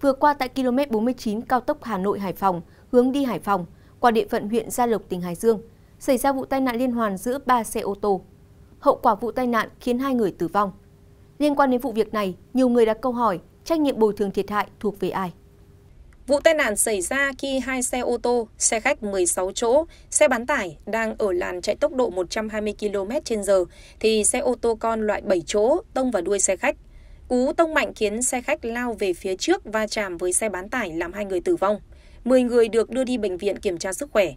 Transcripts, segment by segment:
vừa qua tại km 49 cao tốc Hà Nội Hải Phòng, hướng đi Hải Phòng, qua địa phận huyện Gia Lộc tỉnh Hải Dương, xảy ra vụ tai nạn liên hoàn giữa 3 xe ô tô. Hậu quả vụ tai nạn khiến hai người tử vong. Liên quan đến vụ việc này, nhiều người đặt câu hỏi trách nhiệm bồi thường thiệt hại thuộc về ai. Vụ tai nạn xảy ra khi hai xe ô tô, xe khách 16 chỗ, xe bán tải đang ở làn chạy tốc độ 120 km/h thì xe ô tô con loại 7 chỗ tông vào đuôi xe khách Cú tông mạnh khiến xe khách lao về phía trước va chạm với xe bán tải làm hai người tử vong. 10 người được đưa đi bệnh viện kiểm tra sức khỏe.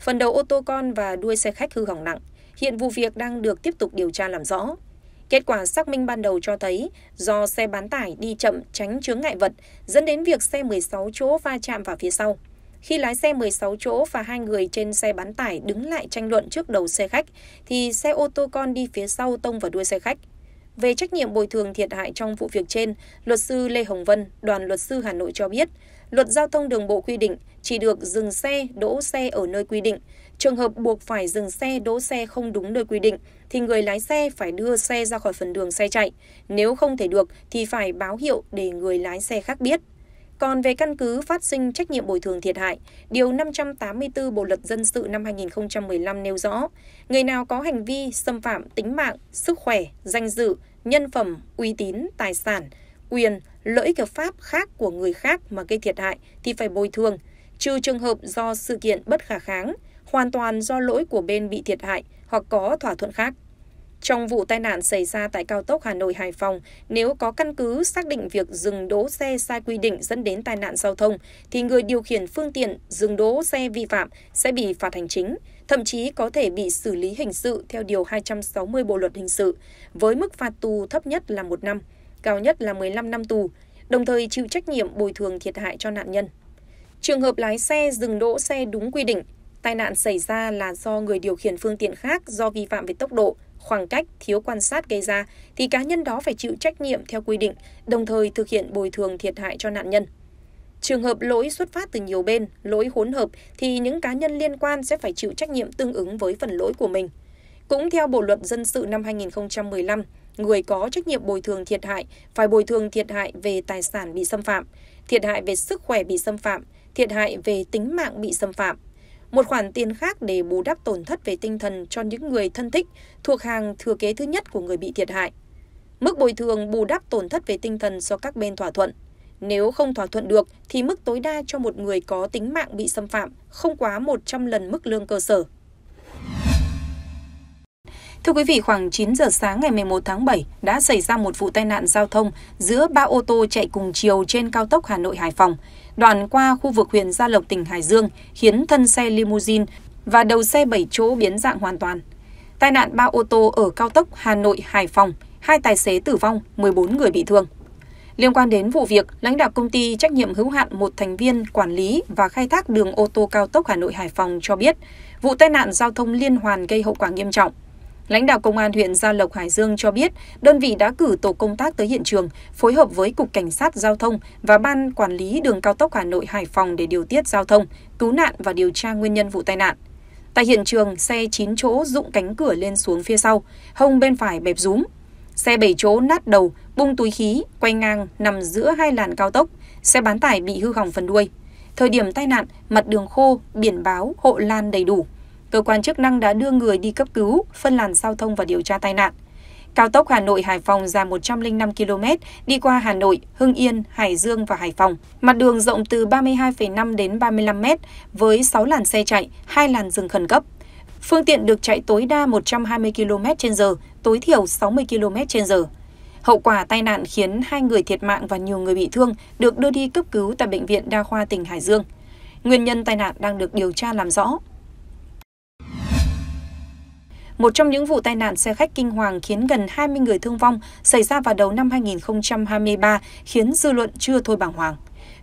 Phần đầu ô tô con và đuôi xe khách hư hỏng nặng. Hiện vụ việc đang được tiếp tục điều tra làm rõ. Kết quả xác minh ban đầu cho thấy do xe bán tải đi chậm tránh chướng ngại vật dẫn đến việc xe 16 chỗ va chạm vào phía sau. Khi lái xe 16 chỗ và hai người trên xe bán tải đứng lại tranh luận trước đầu xe khách thì xe ô tô con đi phía sau tông vào đuôi xe khách về trách nhiệm bồi thường thiệt hại trong vụ việc trên luật sư lê hồng vân đoàn luật sư hà nội cho biết luật giao thông đường bộ quy định chỉ được dừng xe đỗ xe ở nơi quy định trường hợp buộc phải dừng xe đỗ xe không đúng nơi quy định thì người lái xe phải đưa xe ra khỏi phần đường xe chạy nếu không thể được thì phải báo hiệu để người lái xe khác biết còn về căn cứ phát sinh trách nhiệm bồi thường thiệt hại, Điều 584 Bộ Luật Dân sự năm 2015 nêu rõ, người nào có hành vi xâm phạm tính mạng, sức khỏe, danh dự, nhân phẩm, uy tín, tài sản, quyền, lợi ích hợp pháp khác của người khác mà gây thiệt hại thì phải bồi thường, trừ trường hợp do sự kiện bất khả kháng, hoàn toàn do lỗi của bên bị thiệt hại hoặc có thỏa thuận khác. Trong vụ tai nạn xảy ra tại cao tốc Hà Nội Hải Phòng, nếu có căn cứ xác định việc dừng đỗ xe sai quy định dẫn đến tai nạn giao thông thì người điều khiển phương tiện dừng đỗ xe vi phạm sẽ bị phạt hành chính, thậm chí có thể bị xử lý hình sự theo điều 260 Bộ luật hình sự với mức phạt tù thấp nhất là một năm, cao nhất là 15 năm tù, đồng thời chịu trách nhiệm bồi thường thiệt hại cho nạn nhân. Trường hợp lái xe dừng đỗ xe đúng quy định, tai nạn xảy ra là do người điều khiển phương tiện khác do vi phạm về tốc độ, khoảng cách, thiếu quan sát gây ra thì cá nhân đó phải chịu trách nhiệm theo quy định, đồng thời thực hiện bồi thường thiệt hại cho nạn nhân. Trường hợp lỗi xuất phát từ nhiều bên, lỗi hỗn hợp thì những cá nhân liên quan sẽ phải chịu trách nhiệm tương ứng với phần lỗi của mình. Cũng theo Bộ luật dân sự năm 2015, người có trách nhiệm bồi thường thiệt hại phải bồi thường thiệt hại về tài sản bị xâm phạm, thiệt hại về sức khỏe bị xâm phạm, thiệt hại về tính mạng bị xâm phạm, một khoản tiền khác để bù đắp tổn thất về tinh thần cho những người thân thích thuộc hàng thừa kế thứ nhất của người bị thiệt hại. Mức bồi thường bù đắp tổn thất về tinh thần do các bên thỏa thuận. Nếu không thỏa thuận được thì mức tối đa cho một người có tính mạng bị xâm phạm không quá 100 lần mức lương cơ sở. Thưa quý vị, khoảng 9 giờ sáng ngày 11 tháng 7 đã xảy ra một vụ tai nạn giao thông giữa ba ô tô chạy cùng chiều trên cao tốc Hà Nội Hải Phòng, đoạn qua khu vực huyện Gia Lộc tỉnh Hải Dương, khiến thân xe limousine và đầu xe 7 chỗ biến dạng hoàn toàn. Tai nạn ba ô tô ở cao tốc Hà Nội Hải Phòng, hai tài xế tử vong, 14 người bị thương. Liên quan đến vụ việc, lãnh đạo công ty trách nhiệm hữu hạn một thành viên quản lý và khai thác đường ô tô cao tốc Hà Nội Hải Phòng cho biết, vụ tai nạn giao thông liên hoàn gây hậu quả nghiêm trọng lãnh đạo công an huyện gia lộc hải dương cho biết đơn vị đã cử tổ công tác tới hiện trường phối hợp với cục cảnh sát giao thông và ban quản lý đường cao tốc hà nội hải phòng để điều tiết giao thông cứu nạn và điều tra nguyên nhân vụ tai nạn tại hiện trường xe chín chỗ dụng cánh cửa lên xuống phía sau hông bên phải bẹp rúm xe bảy chỗ nát đầu bung túi khí quay ngang nằm giữa hai làn cao tốc xe bán tải bị hư hỏng phần đuôi thời điểm tai nạn mặt đường khô biển báo hộ lan đầy đủ cơ quan chức năng đã đưa người đi cấp cứu, phân làn giao thông và điều tra tai nạn. Cao tốc Hà Nội Hải Phòng dài 105 km, đi qua Hà Nội, Hưng Yên, Hải Dương và Hải Phòng. Mặt đường rộng từ 32,5 đến 35 m với 6 làn xe chạy, hai làn dừng khẩn cấp. Phương tiện được chạy tối đa 120 km/h, tối thiểu 60 km/h. Hậu quả tai nạn khiến hai người thiệt mạng và nhiều người bị thương được đưa đi cấp cứu tại bệnh viện đa khoa tỉnh Hải Dương. Nguyên nhân tai nạn đang được điều tra làm rõ. Một trong những vụ tai nạn xe khách kinh hoàng khiến gần 20 người thương vong xảy ra vào đầu năm 2023 khiến dư luận chưa thôi bàng hoàng.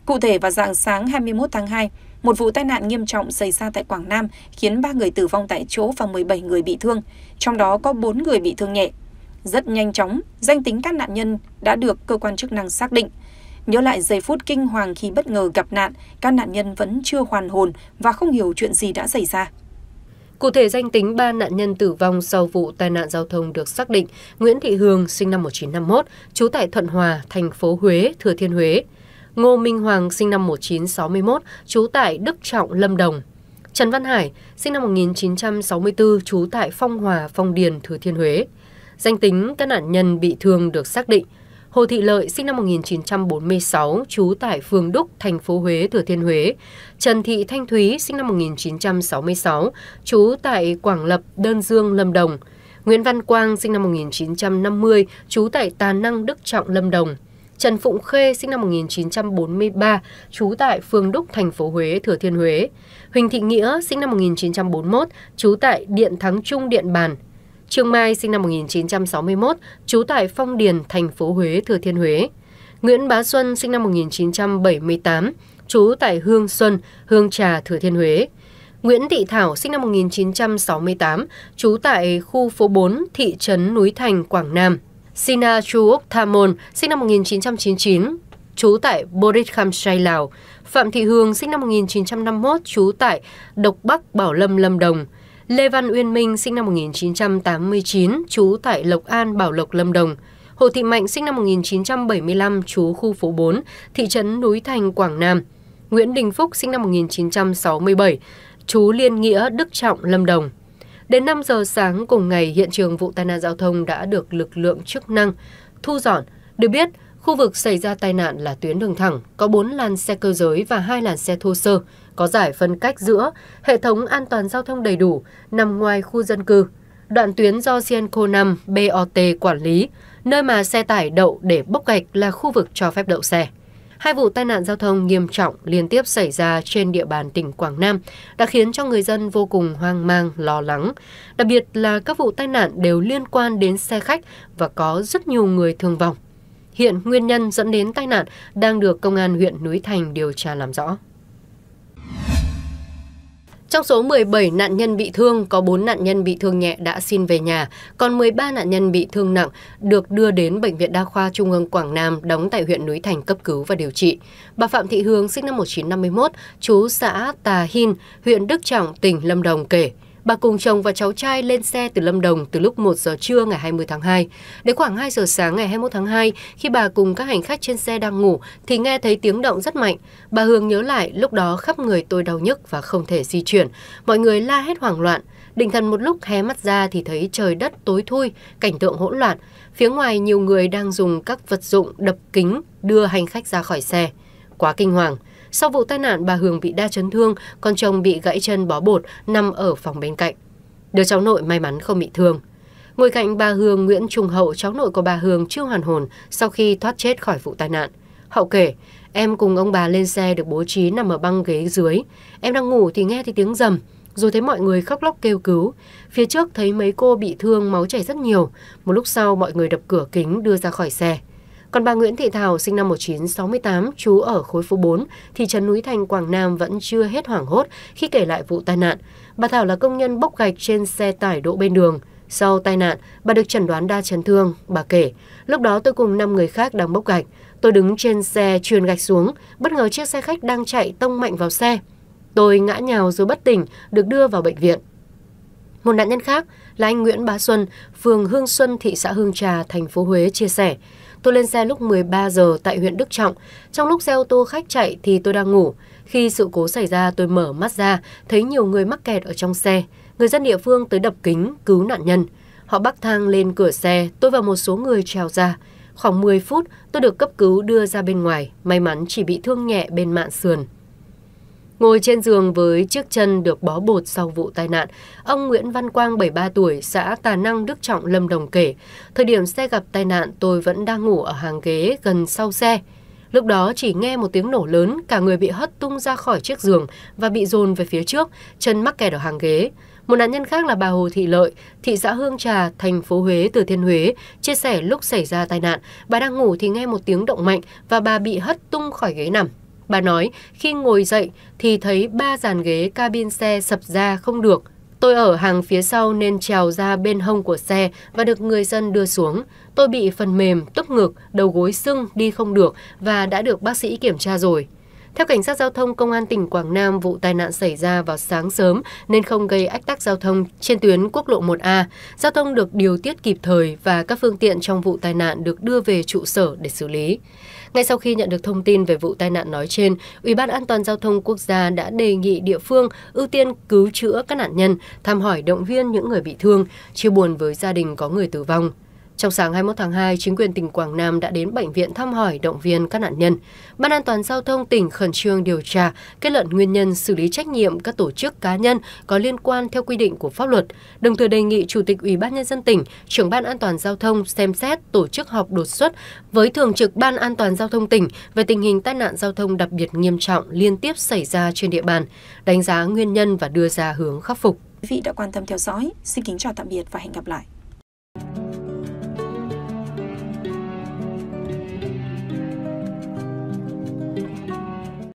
Cụ thể vào dạng sáng 21 tháng 2, một vụ tai nạn nghiêm trọng xảy ra tại Quảng Nam khiến 3 người tử vong tại chỗ và 17 người bị thương, trong đó có 4 người bị thương nhẹ. Rất nhanh chóng, danh tính các nạn nhân đã được cơ quan chức năng xác định. Nhớ lại giây phút kinh hoàng khi bất ngờ gặp nạn, các nạn nhân vẫn chưa hoàn hồn và không hiểu chuyện gì đã xảy ra cụ thể danh tính ba nạn nhân tử vong sau vụ tai nạn giao thông được xác định nguyễn thị hương sinh năm 1951, trú tại thuận hòa thành phố huế thừa thiên huế ngô minh hoàng sinh năm 1961, trú tại đức trọng lâm đồng trần văn hải sinh năm 1964, trú tại phong hòa phong điền thừa thiên huế danh tính các nạn nhân bị thương được xác định Hồ Thị Lợi sinh năm 1946, trú tại phường Đúc, thành phố Huế, Thừa Thiên Huế, Trần Thị Thanh Thúy sinh năm 1966, trú tại Quảng Lập, Đơn Dương, Lâm Đồng, Nguyễn Văn Quang sinh năm 1950, trú tại Tà Năng, Đức Trọng, Lâm Đồng, Trần Phụng Khê sinh năm 1943, trú tại phường Đúc, thành phố Huế, Thừa Thiên Huế. Huỳnh Thị Nghĩa sinh năm 1941, trú tại Điện Thắng Trung, Điện Bàn, Trương Mai sinh năm 1961, trú tại Phong Điền, thành phố Huế, Thừa Thiên Huế. Nguyễn Bá Xuân sinh năm 1978, trú tại Hương Xuân, Hương Trà, Thừa Thiên Huế. Nguyễn Thị Thảo sinh năm 1968, trú tại khu phố 4, thị trấn Núi Thành, Quảng Nam. Sina Chuok Thamon sinh năm 1999, trú tại Borit Khamsai, Lào. Phạm Thị Hương sinh năm 1951, trú tại Độc Bắc, Bảo Lâm, Lâm Đồng. Lê Văn Uyên Minh sinh năm 1989, trú tại Lộc An, Bảo Lộc, Lâm Đồng. Hồ Thị Mạnh sinh năm 1975, trú khu phố 4, thị trấn Núi Thành, Quảng Nam. Nguyễn Đình Phúc sinh năm 1967, trú Liên Nghĩa, Đức Trọng, Lâm Đồng. Đến 5 giờ sáng cùng ngày, hiện trường vụ tai nạn giao thông đã được lực lượng chức năng thu dọn. Được biết, Khu vực xảy ra tai nạn là tuyến đường thẳng, có 4 làn xe cơ giới và 2 làn xe thô sơ, có giải phân cách giữa, hệ thống an toàn giao thông đầy đủ, nằm ngoài khu dân cư. Đoạn tuyến do Sienco 5 BOT quản lý, nơi mà xe tải đậu để bốc gạch là khu vực cho phép đậu xe. Hai vụ tai nạn giao thông nghiêm trọng liên tiếp xảy ra trên địa bàn tỉnh Quảng Nam đã khiến cho người dân vô cùng hoang mang, lo lắng. Đặc biệt là các vụ tai nạn đều liên quan đến xe khách và có rất nhiều người thương vong. Hiện nguyên nhân dẫn đến tai nạn đang được Công an huyện Núi Thành điều tra làm rõ. Trong số 17 nạn nhân bị thương, có 4 nạn nhân bị thương nhẹ đã xin về nhà, còn 13 nạn nhân bị thương nặng được đưa đến Bệnh viện Đa khoa Trung ương Quảng Nam đóng tại huyện Núi Thành cấp cứu và điều trị. Bà Phạm Thị Hương sinh năm 1951, chú xã Tà Hin, huyện Đức Trọng, tỉnh Lâm Đồng kể, Bà cùng chồng và cháu trai lên xe từ Lâm Đồng từ lúc 1 giờ trưa ngày 20 tháng 2. Đến khoảng 2 giờ sáng ngày 21 tháng 2, khi bà cùng các hành khách trên xe đang ngủ thì nghe thấy tiếng động rất mạnh. Bà Hương nhớ lại lúc đó khắp người tôi đau nhức và không thể di chuyển. Mọi người la hét hoảng loạn. Định thần một lúc hé mắt ra thì thấy trời đất tối thui, cảnh tượng hỗn loạn. Phía ngoài nhiều người đang dùng các vật dụng đập kính đưa hành khách ra khỏi xe. Quá kinh hoàng, sau vụ tai nạn bà Hường bị đa chấn thương, con chồng bị gãy chân bó bột nằm ở phòng bên cạnh. Đứa cháu nội may mắn không bị thương. Ngồi cạnh bà Hương Nguyễn Trung Hậu, cháu nội của bà Hương chưa hoàn hồn sau khi thoát chết khỏi vụ tai nạn. Hậu kể, em cùng ông bà lên xe được bố trí nằm ở băng ghế dưới. Em đang ngủ thì nghe thấy tiếng rầm, rồi thấy mọi người khóc lóc kêu cứu. Phía trước thấy mấy cô bị thương máu chảy rất nhiều. Một lúc sau mọi người đập cửa kính đưa ra khỏi xe. Còn bà Nguyễn Thị Thảo sinh năm 1968, trú ở khối phố 4, thị trấn Núi Thành, Quảng Nam vẫn chưa hết hoảng hốt khi kể lại vụ tai nạn. Bà Thảo là công nhân bốc gạch trên xe tải đỗ bên đường. Sau tai nạn, bà được chẩn đoán đa chấn thương. Bà kể, lúc đó tôi cùng 5 người khác đang bốc gạch. Tôi đứng trên xe truyền gạch xuống, bất ngờ chiếc xe khách đang chạy tông mạnh vào xe. Tôi ngã nhào rồi bất tỉnh, được đưa vào bệnh viện. Một nạn nhân khác là anh Nguyễn Bá Xuân, phường Hương Xuân, thị xã Hương Trà, thành phố Huế chia sẻ, Tôi lên xe lúc 13 giờ tại huyện Đức Trọng. Trong lúc xe ô tô khách chạy thì tôi đang ngủ. Khi sự cố xảy ra tôi mở mắt ra, thấy nhiều người mắc kẹt ở trong xe. Người dân địa phương tới đập kính, cứu nạn nhân. Họ bắc thang lên cửa xe, tôi và một số người trèo ra. Khoảng 10 phút, tôi được cấp cứu đưa ra bên ngoài. May mắn chỉ bị thương nhẹ bên mạn sườn. Ngồi trên giường với chiếc chân được bó bột sau vụ tai nạn, ông Nguyễn Văn Quang 73 tuổi, xã Tà Năng, Đức Trọng, Lâm Đồng kể, thời điểm xe gặp tai nạn tôi vẫn đang ngủ ở hàng ghế gần sau xe. Lúc đó chỉ nghe một tiếng nổ lớn, cả người bị hất tung ra khỏi chiếc giường và bị dồn về phía trước, chân mắc kẹt ở hàng ghế. Một nạn nhân khác là bà Hồ Thị Lợi, thị xã Hương Trà, thành phố Huế, từ Thiên Huế, chia sẻ lúc xảy ra tai nạn, bà đang ngủ thì nghe một tiếng động mạnh và bà bị hất tung khỏi ghế nằm. Bà nói khi ngồi dậy thì thấy ba dàn ghế cabin xe sập ra không được. Tôi ở hàng phía sau nên trèo ra bên hông của xe và được người dân đưa xuống. Tôi bị phần mềm, tốc ngực, đầu gối sưng, đi không được và đã được bác sĩ kiểm tra rồi. Theo cảnh sát giao thông công an tỉnh Quảng Nam, vụ tai nạn xảy ra vào sáng sớm nên không gây ách tắc giao thông trên tuyến quốc lộ 1A. Giao thông được điều tiết kịp thời và các phương tiện trong vụ tai nạn được đưa về trụ sở để xử lý. Ngay sau khi nhận được thông tin về vụ tai nạn nói trên, Ủy ban An toàn giao thông quốc gia đã đề nghị địa phương ưu tiên cứu chữa các nạn nhân, thăm hỏi động viên những người bị thương, chia buồn với gia đình có người tử vong. Trong sáng 21 tháng 2, chính quyền tỉnh Quảng Nam đã đến bệnh viện thăm hỏi động viên các nạn nhân. Ban an toàn giao thông tỉnh khẩn trương điều tra, kết luận nguyên nhân xử lý trách nhiệm các tổ chức cá nhân có liên quan theo quy định của pháp luật, đồng thời đề nghị Chủ tịch Ủy ban Nhân dân tỉnh, trưởng Ban an toàn giao thông xem xét tổ chức họp đột xuất với Thường trực Ban an toàn giao thông tỉnh về tình hình tai nạn giao thông đặc biệt nghiêm trọng liên tiếp xảy ra trên địa bàn, đánh giá nguyên nhân và đưa ra hướng khắc phục. Quý vị đã quan tâm theo dõi, xin kính chào tạm biệt và hẹn gặp lại.